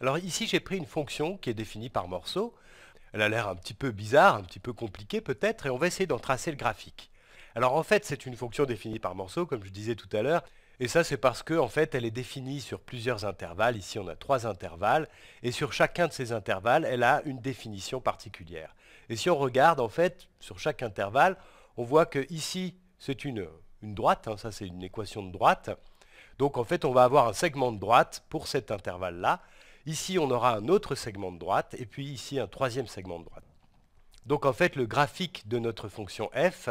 Alors ici, j'ai pris une fonction qui est définie par morceaux. Elle a l'air un petit peu bizarre, un petit peu compliquée peut-être, et on va essayer d'en tracer le graphique. Alors en fait, c'est une fonction définie par morceaux, comme je disais tout à l'heure, et ça c'est parce qu'en en fait, elle est définie sur plusieurs intervalles. Ici, on a trois intervalles, et sur chacun de ces intervalles, elle a une définition particulière. Et si on regarde, en fait, sur chaque intervalle, on voit que ici, c'est une, droite, hein, ça c'est une équation de droite. Donc en fait, on va avoir un segment de droite pour cet intervalle-là. Ici, on aura un autre segment de droite, et puis ici, un troisième segment de droite. Donc en fait, le graphique de notre fonction f,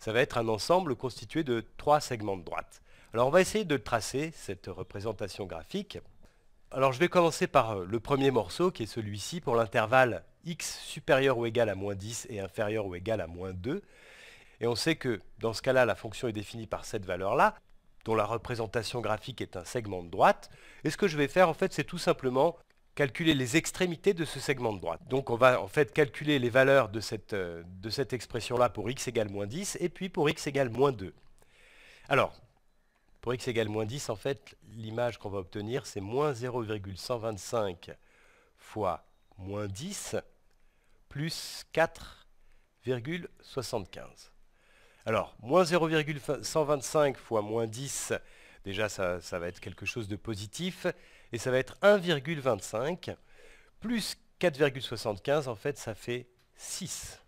ça va être un ensemble constitué de trois segments de droite. Alors on va essayer de tracer, cette représentation graphique. Alors je vais commencer par euh, le premier morceau, qui est celui-ci, pour l'intervalle x supérieur ou égal à moins 10 et inférieur ou égal à moins 2. Et on sait que dans ce cas-là, la fonction est définie par cette valeur-là dont la représentation graphique est un segment de droite. Et ce que je vais faire, en fait, c'est tout simplement calculer les extrémités de ce segment de droite. Donc on va en fait calculer les valeurs de cette, euh, expression-là pour x égale moins 10 et puis pour x égale moins 2. Alors, pour x égale moins 10, en fait, l'image qu'on va obtenir, c'est moins 0,125 fois moins 10 plus 4,75. Alors, moins 0,125 fois moins 10, déjà ça, va être quelque chose de positif, et ça va être 1,25, plus 4,75, en fait ça fait 6.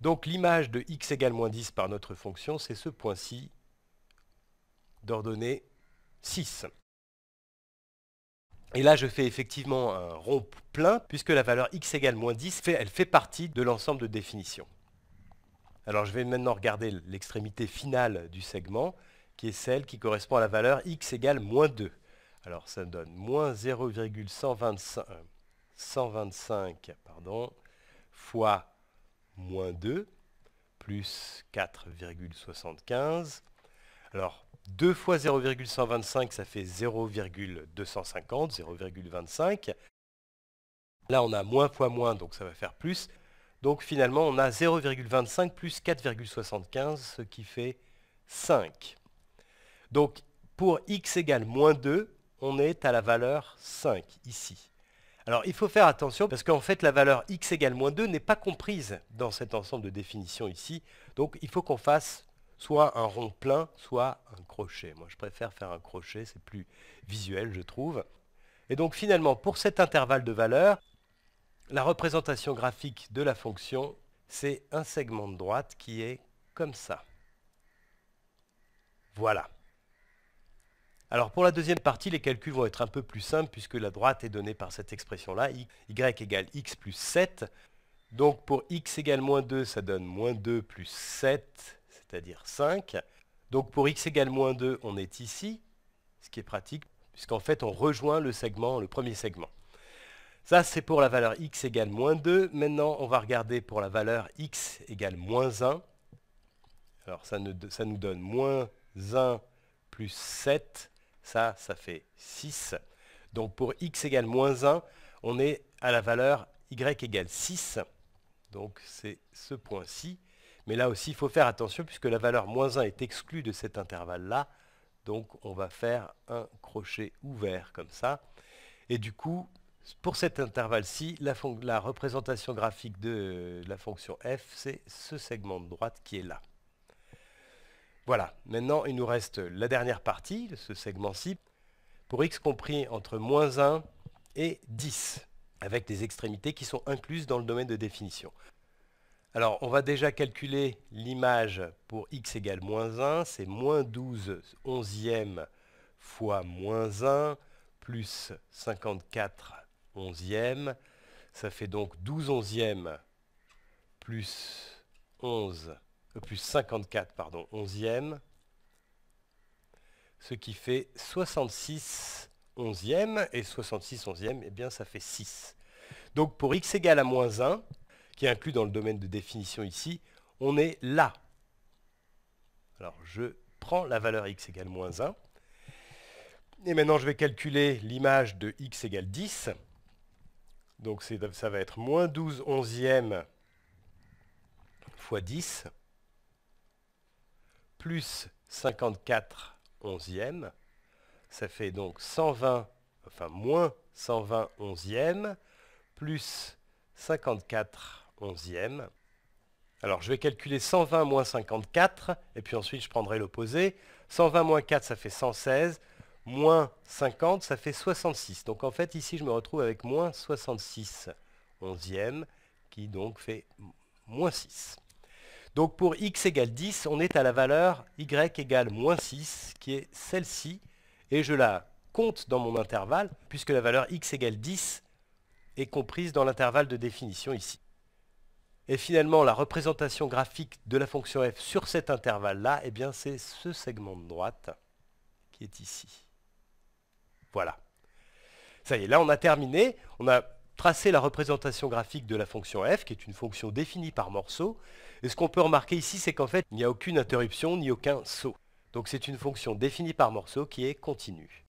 Donc l'image de x égale moins 10 par notre fonction, c'est ce point-ci d'ordonnée 6. Et là, je fais effectivement un rond plein, puisque la valeur x égale moins 10, fait, elle fait partie de l'ensemble de définition. Alors je vais maintenant regarder l'extrémité finale du segment, qui est celle qui correspond à la valeur x égale moins 2. Alors ça me donne moins 0,125 euh, fois moins 2 plus 4,75. Alors 2 fois 0,125 ça fait 0,250, 0,25. Là on a moins fois moins donc ça va faire plus. Donc finalement, on a 0,25 plus 4,75, ce qui fait 5. Donc pour x égale moins 2, on est à la valeur 5 ici. Alors il faut faire attention parce qu'en fait la valeur x égale moins 2 n'est pas comprise dans cet ensemble de définitions ici. Donc il faut qu'on fasse soit un rond plein, soit un crochet. Moi je préfère faire un crochet, c'est plus visuel je trouve. Et donc finalement pour cet intervalle de valeur, la représentation graphique de la fonction, c'est un segment de droite qui est comme ça. Voilà. Alors pour la deuxième partie, les calculs vont être un peu plus simples puisque la droite est donnée par cette expression-là, y égale x plus 7. Donc pour x égale moins 2, ça donne moins 2 plus 7, c'est-à-dire 5. Donc pour x égale moins 2, on est ici, ce qui est pratique puisqu'en fait on rejoint le segment, le premier segment. Ça, c'est pour la valeur x égale moins 2. Maintenant, on va regarder pour la valeur x égale moins 1. Alors, ça, nous donne moins 1 plus 7. Ça, ça fait 6. Donc, pour x égale moins 1, on est à la valeur y égale 6. Donc, c'est ce point-ci. Mais là aussi, il faut faire attention puisque la valeur moins 1 est exclue de cet intervalle-là. Donc, on va faire un crochet ouvert comme ça. Et du coup, pour cet intervalle-ci, la, représentation graphique de, la fonction f, c'est ce segment de droite qui est là. Voilà, maintenant il nous reste la dernière partie ce segment-ci, pour x compris entre moins 1 et 10, avec des extrémités qui sont incluses dans le domaine de définition. Alors, on va déjà calculer l'image pour x égale moins 1, c'est moins 12 onzième fois moins 1, plus 54 onzième. Ça fait donc 12 onzièmes plus 11, euh, plus 54, pardon, onzièmes. Ce qui fait 66 onzièmes. Et 66 onzièmes, eh bien, ça fait 6. Donc pour x égale à moins 1, qui est inclus dans le domaine de définition ici, on est là. Alors je prends la valeur x égale moins 1. Et maintenant je vais calculer l'image de x égale 10. Donc ça va être moins 12 onzièmes fois 10 plus 54 onzièmes. Ça fait donc 120, enfin moins 120 onzièmes plus 54 onzièmes. Alors je vais calculer 120 moins 54 et puis ensuite je prendrai l'opposé. 120 moins 4 ça fait 116 moins 50, ça fait 66. Donc en fait, ici, je me retrouve avec moins 66 onzième, qui donc fait moins 6. Donc pour x égale 10, on est à la valeur y égale moins 6, qui est celle-ci, et je la compte dans mon intervalle, puisque la valeur x égale 10 est comprise dans l'intervalle de définition ici. Et finalement, la représentation graphique de la fonction f sur cet intervalle-là, eh bien c'est ce segment de droite qui est ici. Voilà. Ça y est, là on a terminé. On a tracé la représentation graphique de la fonction f, qui est une fonction définie par morceau. Et ce qu'on peut remarquer ici, c'est qu'en fait, il n'y a aucune interruption ni aucun saut. Donc c'est une fonction définie par morceau qui est continue.